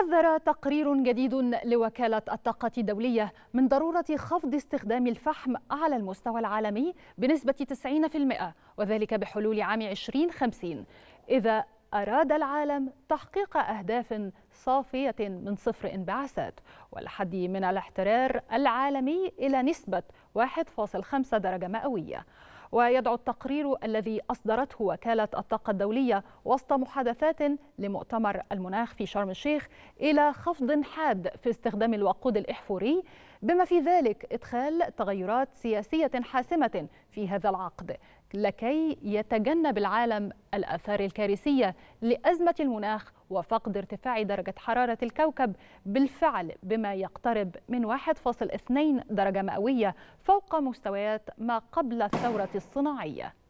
حذر تقرير جديد لوكالة الطاقة الدولية من ضرورة خفض استخدام الفحم على المستوى العالمي بنسبة 90% وذلك بحلول عام 2050 إذا أراد العالم تحقيق أهداف صافية من صفر انبعاثات والحد من الاحترار العالمي إلى نسبة 1.5 درجة مئوية ويدعو التقرير الذي أصدرته وكالة الطاقة الدولية وسط محادثات لمؤتمر المناخ في شرم الشيخ إلى خفض حاد في استخدام الوقود الإحفوري بما في ذلك إدخال تغيرات سياسية حاسمة في هذا العقد لكي يتجنب العالم الآثار الكارثية لأزمة المناخ وفقد ارتفاع درجة حرارة الكوكب بالفعل بما يقترب من 1.2 درجة مئوية فوق مستويات ما قبل الثورة الصناعية